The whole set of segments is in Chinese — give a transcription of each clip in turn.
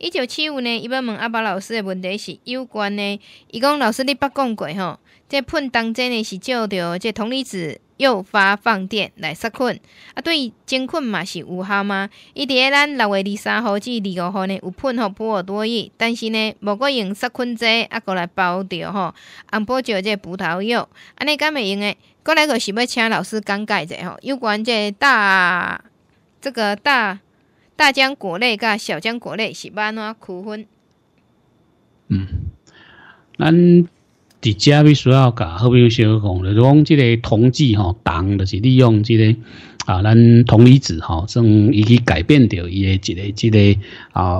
一九七五呢？伊要问阿爸老师的问题是有关呢。伊讲老师你捌讲过吼，这喷当真呢是照着这铜离子诱发放电来杀菌啊？对，杀菌嘛是有效吗？伊伫咧咱六月二三号至二五号呢有喷吼波尔多液，但是呢，无过用杀菌剂啊过来包着吼，俺包着这葡萄柚，安尼敢袂用诶？过来就是要请老师讲解者吼，有关这大这个大。大疆国内甲小疆国内是安怎区分？嗯，咱伫假物所要讲，好比小讲，就是讲即个统计吼党，就是利用即个。啊，咱铜离子吼，从伊去改变掉伊诶一个一个啊，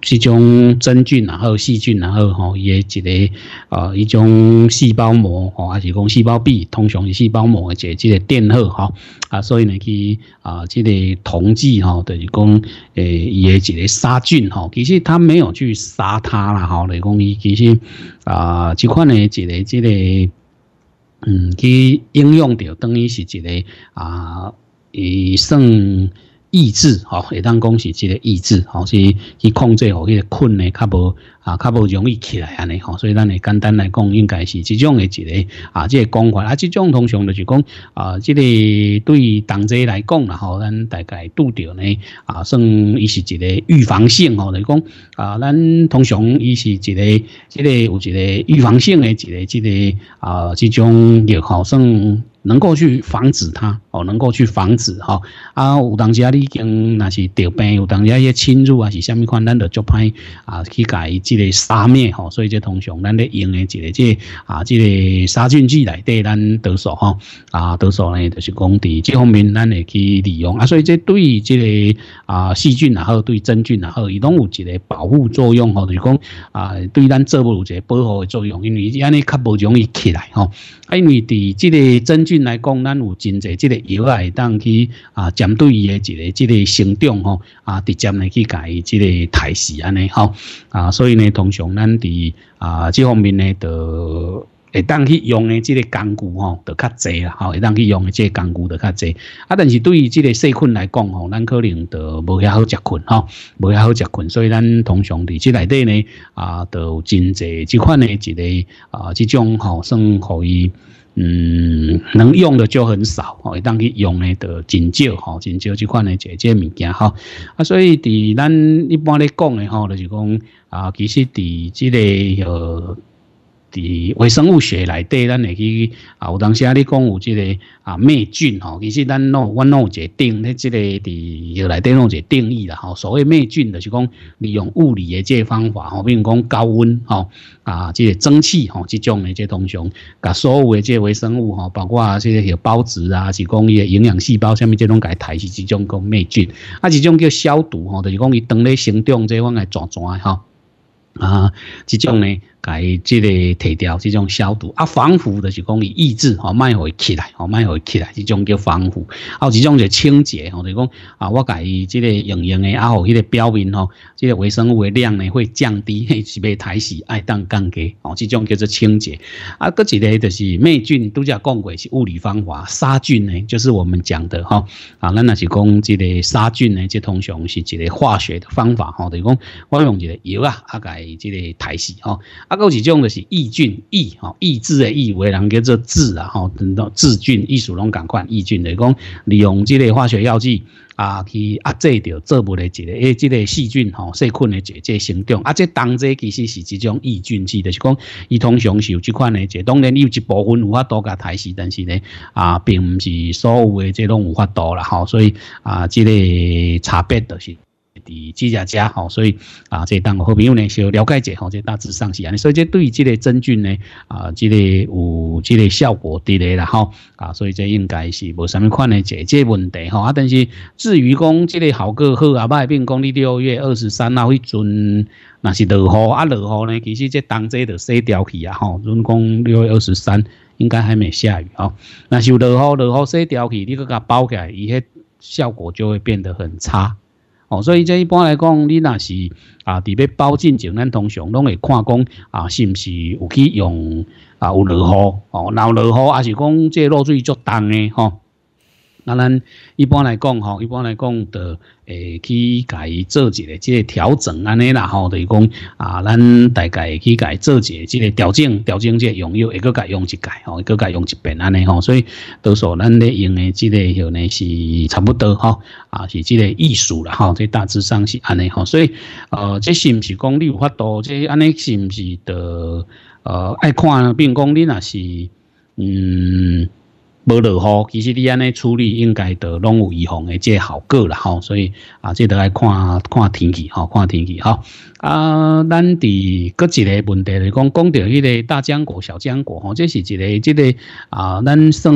这种真菌然后细菌然后吼，伊诶一个啊，一种细胞膜吼，还是讲细胞壁，通常是细胞膜个一个电荷哈啊，所以呢去啊，这个铜剂吼，等于讲诶，伊诶一个杀菌吼，其实它没有去杀它啦吼，来讲伊其实啊，这款呢一个一个。嗯，去应用着等于是一个啊，伊算。抑制吼，会当讲是一个抑制吼，是去控制吼，迄个困呢较无啊，较无容易起来安尼吼，所以咱会简单来讲，应该是即种的一个啊，即个讲法啊，即种通常就是讲啊，即个对于同侪来讲啦吼，咱大概拄着呢啊，算伊是一个预防性吼，来讲啊，咱通常伊是一个，即个有一个预防性的一个，即个啊，即种药吼算。能够去防止它哦，能够去防止哈啊，有当时啊，你经那是得病有当时一些侵入啊，是虾米款，咱就做派啊去改这个杀灭吼，所以这通常咱咧用诶一个即啊，即个杀菌剂来对咱得手吼啊，得手呢，就是讲伫即方面咱会去利用啊，所以这对即个啊细菌然后对真菌然后伊拢有一个保护作用吼，就是讲啊对咱做无一个保护诶作用，因为安尼较无容易起来吼，因为伫即个真菌。来讲，咱有真侪即个药啊，会当去啊，针对伊个即个即个生长吼啊，直接来去改伊即个态死安尼吼啊，所以呢，通常咱伫啊这方面呢，就会当去用的即个工具吼，就较侪啦吼，会当去用的即个工具就较侪啊。但是对于即个细菌来讲吼，咱可能就无遐好食菌吼，无遐好食菌，所以咱通常伫即内底呢啊，就真侪即款的即个啊，即种吼算可以。嗯，能用的就很少哦，当去用的都真少哈，真少即款的这决物件哈啊，所以伫咱一般咧讲的吼，就是讲啊，其实伫即个呃。伫微生物学内底，咱会去啊，有当时啊，你讲有这个啊灭菌吼，其实咱弄，我弄一个定，咧即个伫要来对弄一个定义啦吼。所谓灭菌，就是讲利用物理嘅这方法吼，比如讲高温吼啊，即个蒸汽吼，即种嘅这东西，甲所有嘅这微生物吼，包括这些有孢子啊，是讲伊嘅营养细胞，上面这种改台是即种讲灭菌，啊，即种叫消毒吼，就是讲伊当咧生长这往嚟抓抓嘅吼啊，即种咧。介即个提掉即种消毒啊，防腐的是讲伊抑制吼，卖回起来吼，卖回起来，即种叫防腐。啊，即种就清洁吼，就是讲啊，我家伊即个用用诶，啊，吼，迄个表面吼，即个微生物诶量呢会降低，是被抬洗爱当降低，吼，即种叫做清洁。啊，搁一个就是灭菌，都叫讲过是物理方法。杀菌呢，就是我们讲的吼，啊，咱那是讲即个杀菌呢，即通常是一个化学的方法吼，就是讲我用一个药啊，啊，介即个抬死吼。啊，够一种就是抑菌，抑吼，抑制的，抑为人叫做治啊，吼，等到治菌，抑属拢共款抑菌的，讲利用这类化学药剂啊，去压制掉这一个的这类细菌吼，细菌的这个生长。啊，这当这其实是一种抑菌剂，就是讲伊通常是有这款的，即当然伊有一部分有法多加汰死，但是呢，啊，并不是所有的即拢有法多了吼，所以啊，这类差别就是。伫记者家吼，所以啊，这当我好朋友呢，是要了解者吼，这大致上是安尼。所以，这对即个真菌呢，啊，即个有即个效果的嘞然后啊，所以这应该是无啥物款的姐姐问题吼啊。但是至于讲即个好个好啊，卖病讲你六月二十三那会准那是落雨啊，落雨呢，其实这当季就洗掉去啊吼。如果讲六月二十三应该还没下雨吼，那是落雨落雨洗掉去，你去甲包起来，伊迄效果就会变得很差。哦，所以即一般来讲，你嗱是啊，伫別包盡情，咱通常都会看讲啊，是毋是有去用啊？有落雨，哦，若有落雨，还是讲即落水足重嘅，吼。那咱一般来讲吼，一般来讲，的，诶去改做一个即个调整安尼啦吼，就是讲啊，咱大概去改做一个即个调整，调整即个用又一个改用一改吼，一个改用一遍安尼吼，所以都说咱咧用的即个吼呢是差不多吼，啊，是即个意思啦吼，即大致上是安尼吼，所以呃，即是毋是讲你有法度，即安尼是毋是的呃爱看？比如讲你那是嗯。无落雨，其实你安尼处理应该都拢有预防的这效果啦吼，所以啊，这得爱看看天气吼，看天气哈。啊，咱伫各一个问题来讲，讲到迄个大浆果、小浆果吼，这是一个、这个啊，咱算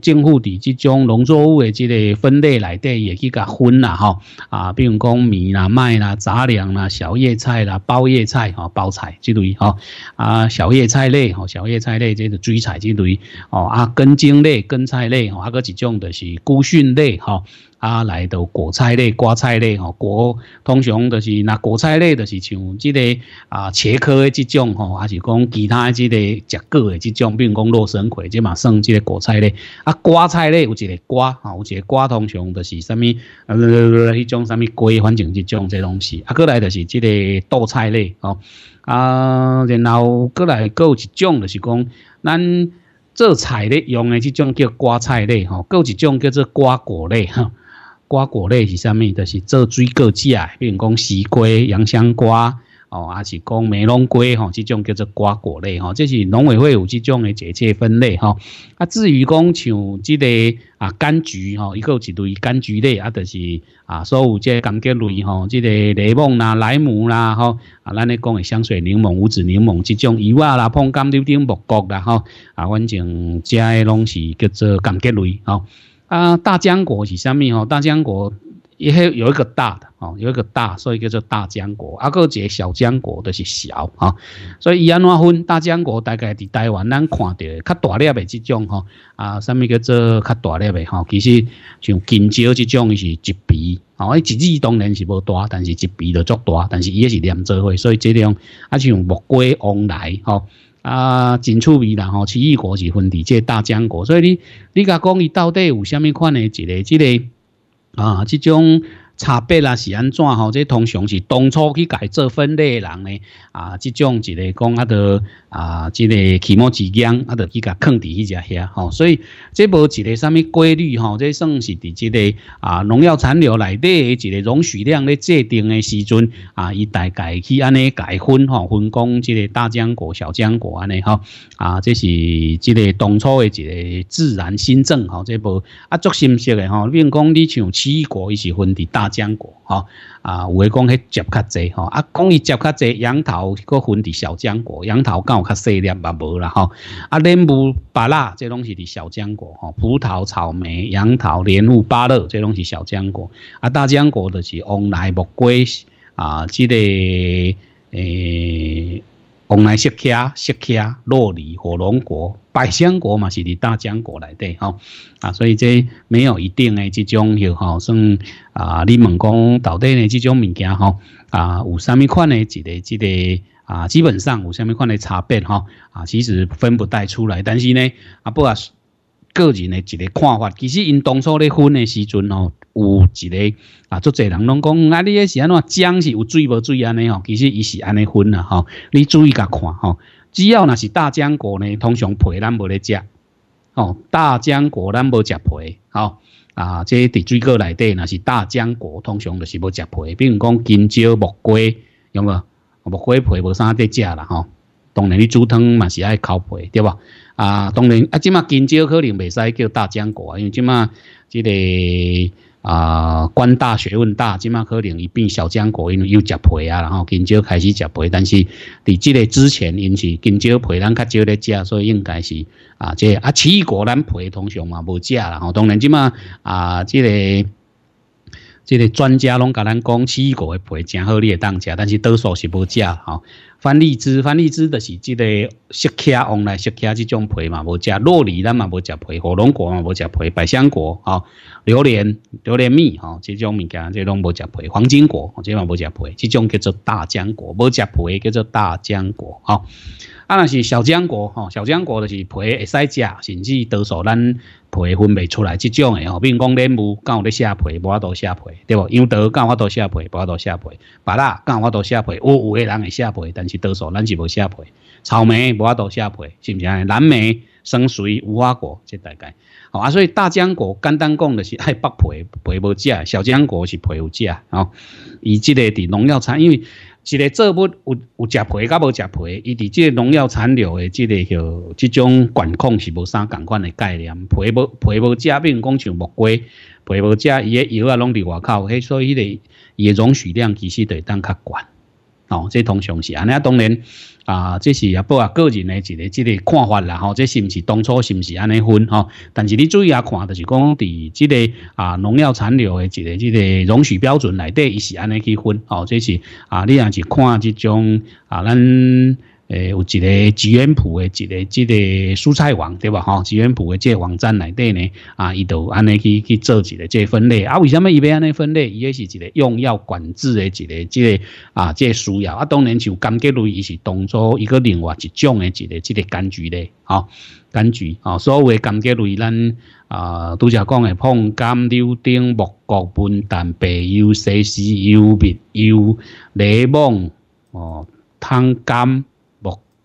政府伫即种农作物的这个分类内底，也去甲分啦吼。啊，比如讲米啦、麦啦、杂粮啦、小叶菜啦、包叶菜吼、包菜之类吼。啊，小叶菜类吼，小叶菜类这个追菜之类哦。啊，根茎类、根菜类，还有搁一种就是菇蕈类吼。啊，来到果菜类、瓜菜类吼，果通常就是那果菜类，就是像即个啊切科的即种吼，还是讲其他即个食果诶即种，比如讲洛神葵，即嘛算即个果菜类。啊，瓜菜类有一个瓜啊，有一个瓜通常就是啥物，呃，迄种啥物瓜，反正即种些东西。啊，过来就是即个豆菜类吼。啊，然后过来搁有一种，就是讲咱做菜咧用诶即种叫瓜菜类吼，搁有一种叫做瓜果类哈。瓜果类是啥物？就是做水果季啊，比如讲西瓜、洋香瓜，哦，还是讲梅龙瓜，吼，这种叫做瓜果类，吼，这是农委会有这种的正确分类，吼，啊，至于讲像这个啊柑橘，吼，一个一类柑橘类，啊，就是啊所有这柑橘类，吼，这个柠檬啦、莱姆啦，吼，啊，咱咧讲的香水柠檬、无籽柠檬，这种油啊啦、碰柑、溜丁木瓜啦，吼，啊，反正这诶拢是叫做柑橘类，吼。啊，大浆果是虾米？哦，大浆果也有一个大的哦，有一个大所以叫做大浆果。阿一个小浆果都是小啊，所以伊安怎分大浆果？大概伫台湾咱看到较大粒的这种吼。啊，虾米叫做较大粒的吼？其实像金蕉这种是一比哦，一枝当然是无大，但是一比就足大，但是伊也是两做伙，所以这种啊像木瓜往来吼。啊，真趣味啦吼，奇异果是分伫即大浆果，所以你你甲讲伊到底有虾米款的一个、一个啊，即种。差别啦是安怎吼？这通常是当初去改做分类人呢，啊，即种一个讲啊的，啊，这个期末之间啊的去甲藏伫一只遐吼。所以这无一个啥物规律吼？这算是伫一个啊农药残留内底一个容许量咧制定诶时阵啊，伊大概去安尼改分吼，分工即个大浆果、小浆果安尼吼。啊，这是即个当初诶一个自然新政吼，这无啊足新鲜诶吼。如讲你像异果，伊是分伫大浆果，吼啊，有诶讲迄接较侪吼，啊，讲伊接较侪，杨桃个分伫小浆果，杨桃敢有较细粒嘛无啦吼，啊，莲雾、巴拉这拢是伫小浆果吼，葡萄、草莓、杨桃、莲雾、巴乐这拢是小浆果，啊，大浆果就是往来木瓜啊，即个诶往来西茄、西茄、洛梨、火龙果。百香果嘛是伫大浆果来的吼，啊，所以这没有一定诶这种吼，算啊，你问讲到底呢这种物件吼，啊，有啥物款诶一个一个啊，基本上有啥物款诶差别哈，啊，其实分不太出来，但是呢，啊，不过个人诶一个看法，其实因当初咧分诶时阵哦，有一个啊，足侪人拢讲啊，你也是安怎浆是有水无水安尼吼，其实伊是安尼分啦哈，你注意甲看哈。只要那是大浆果呢，通常皮咱无咧食，哦，大浆果咱无食皮，好啊，即伫水果内底那是大浆果，通常就是无食皮。比如讲金蕉、木瓜，有无？木瓜皮无啥得食啦，吼。当然你煮汤嘛是爱烤皮，对吧？啊，当然啊，即嘛金蕉可能袂使叫大浆果啊，因为即嘛即个。啊，官大学问大，即嘛可能伊变小将果，因为又食皮啊，然后今朝开始食皮，但是伫即个之前，因是今朝皮咱较少咧食，所以应该是啊，即啊奇异果咱皮通常嘛无食啦，吼，当然即嘛啊，即个即个专家拢甲咱讲奇异果的皮正好你也当食，但是多数是无食吼。番荔枝，番荔枝的是即个熟起往来熟起即种皮嘛，无食洛梨咱嘛，无食皮火龙果嘛，无食皮百香果啊，榴莲，榴莲蜜吼，即种物件即拢无食皮，黄金果即嘛无食皮，即种叫做大浆果，无食皮叫做大浆果啊。啊，若是小浆果，吼，小浆果就是皮会使食，甚至多数咱皮分未出来，即种诶吼，比如讲莲雾，敢有咧下皮，无法度下皮，对无？杨桃有法度下皮，无法度下皮，乐敢有法度下皮，有有诶人会下皮，但是多数咱是无下皮，草莓无法度下皮，是毋是？蓝莓、生水、无花果，这大概，啊，所以大浆果简单讲著是爱剥皮，皮无食，小浆果是皮有食，哦，伊即个伫农药厂，因为。一个作物有有食皮甲无食皮，伊伫即个农药残留的即个许即种管控是无啥共款的概念。皮无皮无吃，并讲像木瓜皮无食，伊个油啊拢伫外口，所以伊个伊也容许量其实得当较悬。哦，这通常是安尼啊，当然啊，这是啊，不啊个人的一个这个看法啦。吼，这是不是当初是不是安尼分哦？但是你注意啊，看，就是讲伫这个啊农药残留的一个这个容许标准内底，伊是安尼去分。哦，这是啊，你若是看这种啊咱。诶，有一个资源库，诶，一个即个蔬菜网，对吧？吼，资源库诶，即个网站内底呢，啊，伊就安尼去去做一个即个分类啊。为什么伊要安尼分类？伊也是一个用药管制诶，一个即个啊，即个需要啊。当然，就柑橘类，伊是当作一个另外一种诶，一个即个柑橘咧，吼柑橘，吼，所谓柑橘类，咱啊，拄只讲诶，碰柑、柳丁、木瓜、半蛋、白柚、西施柚、蜜柚、柠檬，哦，汤柑。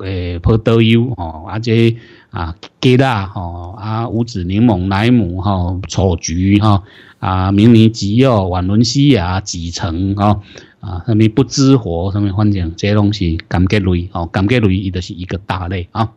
诶，葡萄柚吼，啊这啊，桔啦吼，啊，五指柠檬、莱姆吼，丑橘吼，啊，明你吉哦，瓦伦西亚几层吼，啊，什么不知火，什么反正，这些东西柑橘类哦，柑橘类伊都是一个大类啊。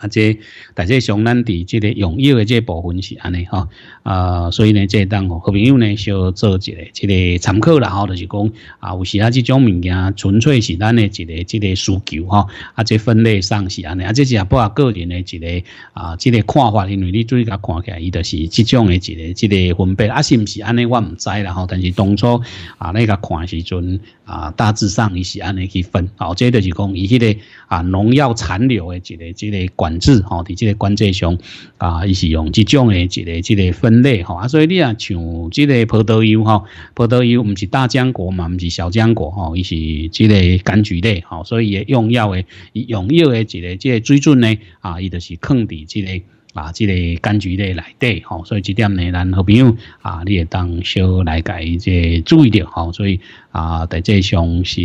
啊，即，但即上咱伫即个用药的即部分是安尼吼，啊，所以呢，即当好朋友呢，小做一个即个参考啦吼，就是讲啊，有时啊，即种物件纯粹是咱的一个即个需求吼，啊，即分类上是安尼，啊，这是不外个人的一个啊，即个看法，因为你最近看起，来，伊就是即种的一个即个分别，啊，是不是安尼我唔知啦吼，但是当初啊，你个看时阵。啊，大致上伊是安尼去分，哦，即个就是讲伊迄个啊农药残留诶一个这个管制，吼，伫即个管制上啊，伊是用即种诶一个这个分类，吼啊，所以你啊像即个葡萄柚，吼，葡萄柚毋是大浆果嘛，毋是小浆果，吼，伊是即个柑橘类，吼，所以用药诶，用药诶一个这个水准呢，啊，伊就是抗伫即个。啊，即个柑橘类来对，吼，所以这点呢，咱好朋友啊，你也当小来改即注意点，吼，所以啊，在即上是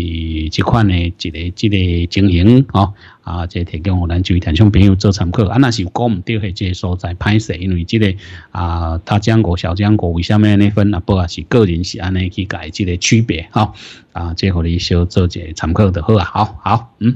即款的，一个即个情形，吼，啊，即提供我咱注意，提醒朋友做参考。啊，那是讲唔对，诶，即所在拍摄，因为即个啊，他浆果、小浆果为虾米呢分啊？不啊，是个人是安尼去改即个区别，吼，啊，即互你小做个参考就好啊，好，好，嗯。